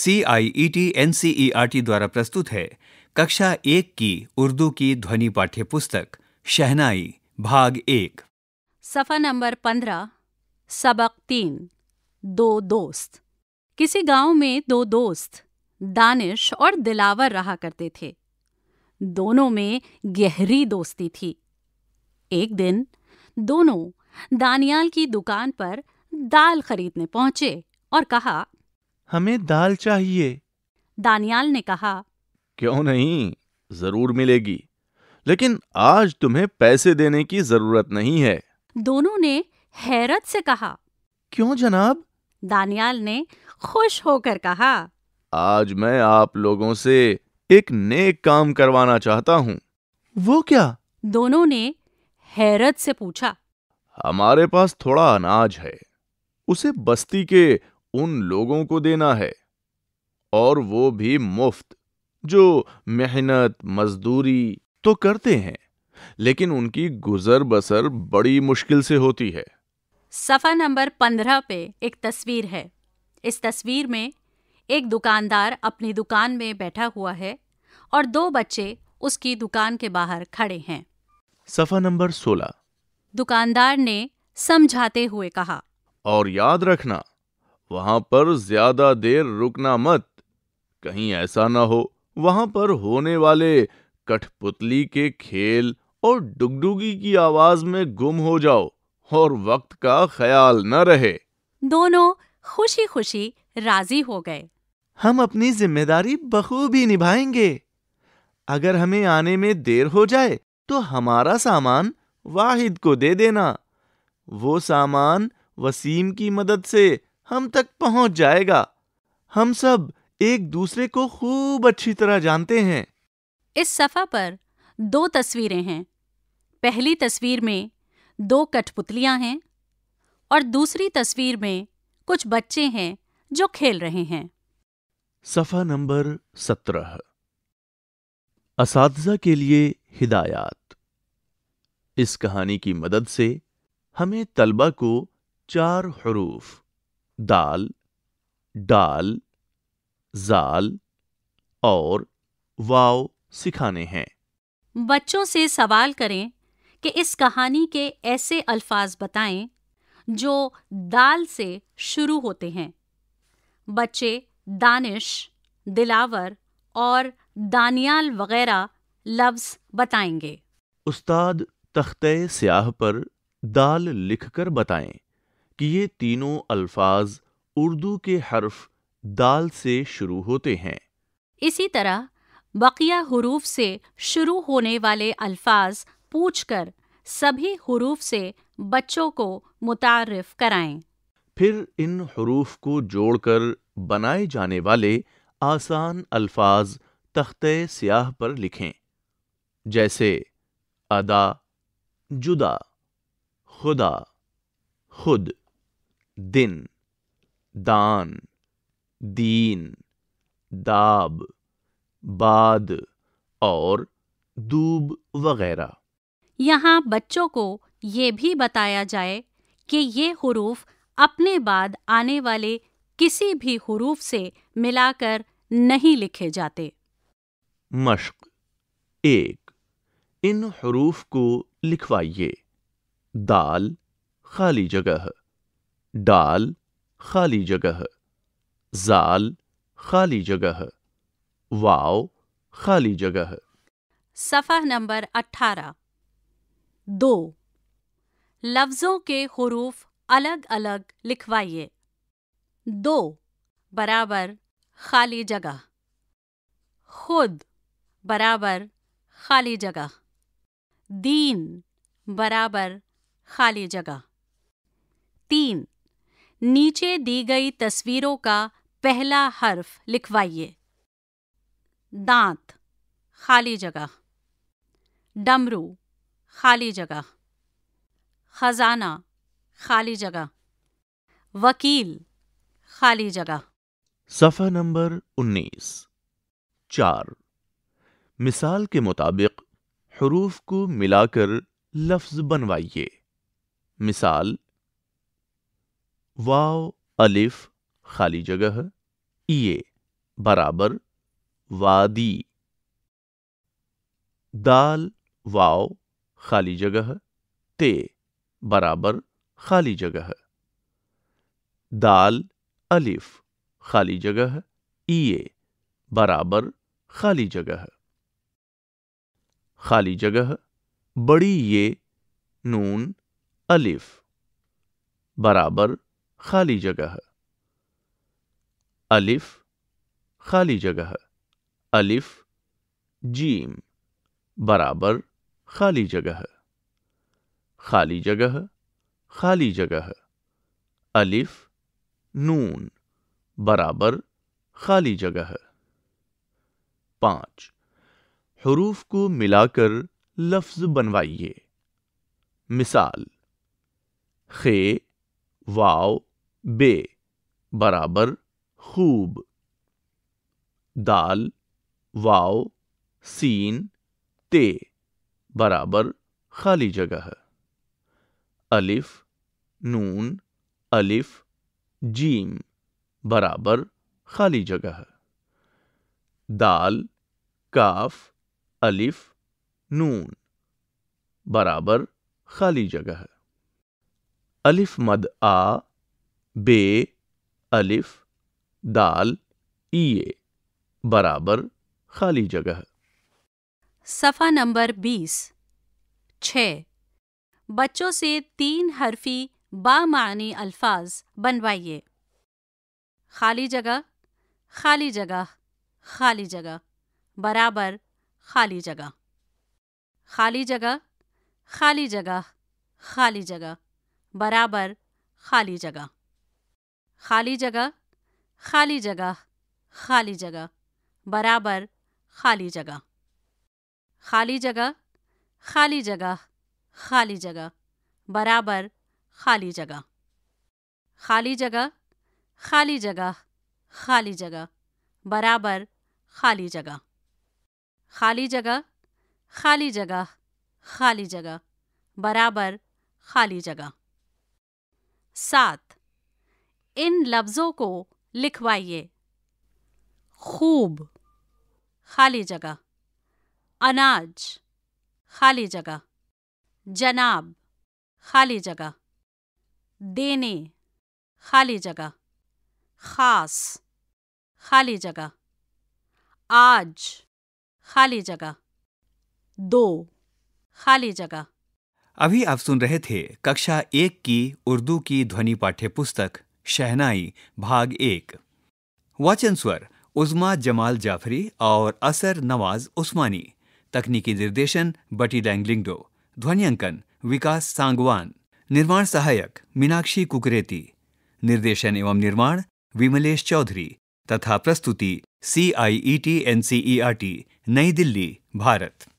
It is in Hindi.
C I E T N C E R T द्वारा प्रस्तुत है कक्षा एक की उर्दू की ध्वनि पाठ्य पुस्तक शहनाई भाग एक सफ़ा नंबर पंद्रह सबक तीन दो दोस्त किसी गांव में दो दोस्त दानिश और दिलावर रहा करते थे दोनों में गहरी दोस्ती थी एक दिन दोनों दानियाल की दुकान पर दाल खरीदने पहुंचे और कहा हमें दाल चाहिए दानियाल ने कहा क्यों नहीं जरूर मिलेगी लेकिन आज तुम्हें पैसे देने की जरूरत नहीं है दोनों ने हैरत से कहा क्यों जनाब दानियाल ने खुश होकर कहा आज मैं आप लोगों से एक नेक काम करवाना चाहता हूँ वो क्या दोनों ने हैरत से पूछा हमारे पास थोड़ा अनाज है उसे बस्ती के उन लोगों को देना है और वो भी मुफ्त जो मेहनत मजदूरी तो करते हैं लेकिन उनकी गुजर बसर बड़ी मुश्किल से होती है सफा नंबर पंद्रह पे एक तस्वीर है इस तस्वीर में एक दुकानदार अपनी दुकान में बैठा हुआ है और दो बच्चे उसकी दुकान के बाहर खड़े हैं सफा नंबर सोलह दुकानदार ने समझाते हुए कहा और याद रखना वहां पर ज्यादा देर रुकना मत कहीं ऐसा ना हो वहां पर होने वाले कठपुतली के खेल और डुगडुगी की आवाज में गुम हो जाओ और वक्त का ख्याल न रहे दोनों खुशी खुशी राजी हो गए हम अपनी जिम्मेदारी बखूबी निभाएंगे अगर हमें आने में देर हो जाए तो हमारा सामान वाहिद को दे देना वो सामान वसीम की मदद से हम तक पहुंच जाएगा हम सब एक दूसरे को खूब अच्छी तरह जानते हैं इस सफा पर दो तस्वीरें हैं पहली तस्वीर में दो कठपुतलियां हैं और दूसरी तस्वीर में कुछ बच्चे हैं जो खेल रहे हैं सफा नंबर सत्रह इस के लिए हिदायत इस कहानी की मदद से हमें तलबा को चार हरूफ दाल डाल जाल और वाव सिखाने हैं बच्चों से सवाल करें कि इस कहानी के ऐसे अल्फाज बताएं जो दाल से शुरू होते हैं बच्चे दानिश दिलावर और दानियाल वगैरह लफ्ज बताएंगे उस्ताद तख्ते स्याह पर दाल लिखकर बताएं कि ये तीनों अल्फाज उर्दू के हर्फ दाल से शुरू होते हैं इसी तरह बकिया हरूफ से शुरू होने वाले अल्फाज पूछकर सभी हरूफ से बच्चों को मुतारफ कराएं। फिर इन हरूफ को जोड़कर बनाए जाने वाले आसान अल्फाज तख्ते स्याह पर लिखें जैसे अदा जुदा खुदा खुद दिन दान दीन दाब बाद और दूब वगैरह यहाँ बच्चों को ये भी बताया जाए कि ये हरूफ अपने बाद आने वाले किसी भी हरूफ से मिलाकर नहीं लिखे जाते मश्क एक इन हरूफ को लिखवाइए दाल खाली जगह डाल खाली जगह जाल खाली जगह वाव खाली जगह सफ़ा नंबर अठारह दो लफ्ज़ों के हरूफ अलग अलग लिखवाइए दो बराबर खाली जगह खुद बराबर खाली जगह दीन बराबर खाली जगह नीचे दी गई तस्वीरों का पहला हर्फ लिखवाइए दांत खाली जगह डमरू खाली जगह खजाना खाली जगह वकील खाली जगह सफा नंबर 19 चार मिसाल के मुताबिक हरूफ को मिलाकर लफ्ज बनवाइए मिसाल वाव अलिफ खाली जगह ये बराबर वादी दाल वाव खाली जगह ते बराबर खाली जगह दाल अलिफ खाली जगह ये बराबर खाली जगह खाली जगह बड़ी ये नून अलिफ बराबर खाली जगह अलिफ खाली जगह अलिफ जीम बराबर खाली जगह खाली जगह खाली जगह अलिफ नून बराबर खाली जगह पांच हरूफ को मिलाकर लफ्ज बनवाइए मिसाल खे वाव बे बराबर खूब दाल वाव सीन ते बराबर खाली जगह अलिफ नून अलिफ जीम बराबर खाली जगह दाल काफ अलिफ नून बराबर खाली जगह अलिफ मद आ बे अलिफ दाल ईए बराबर खाली जगह सफ़ा नंबर बीस छ बच्चों से तीन हरफी बामानी अल्फाज बनवाइए खाली जगह खाली जगह खाली जगह बराबर खाली जगह खाली जगह खाली जगह खाली जगह बराबर खाली जगह खाली जगह खाली जगह खाली जगह बराबर खाली जगह खाली जगह खाली जगह खाली जगह बराबर खाली जगह खाली जगह खाली जगह खाली जगह बराबर खाली जगह खाली जगह खाली जगह खाली जगह बराबर खाली जगह सात इन लफ्ज़ों को लिखवाइए खूब खाली जगह अनाज खाली जगह जनाब खाली जगह देने खाली जगह खास खाली जगह आज खाली जगह दो खाली जगह अभी आप सुन रहे थे कक्षा एक की उर्दू की ध्वनि पाठ्य पुस्तक शहनाई भाग एक वाचन स्वर उजमा जमाल जाफरी और असर नवाज उस्मानी तकनीकी निर्देशन बटी डैंगलिंगडो ध्वनियांकन विकास सांगवान निर्माण सहायक मीनाक्षी कुकरेती निर्देशन एवं निर्माण विमलेश चौधरी तथा प्रस्तुति C I E T N C E R T New Delhi Bharat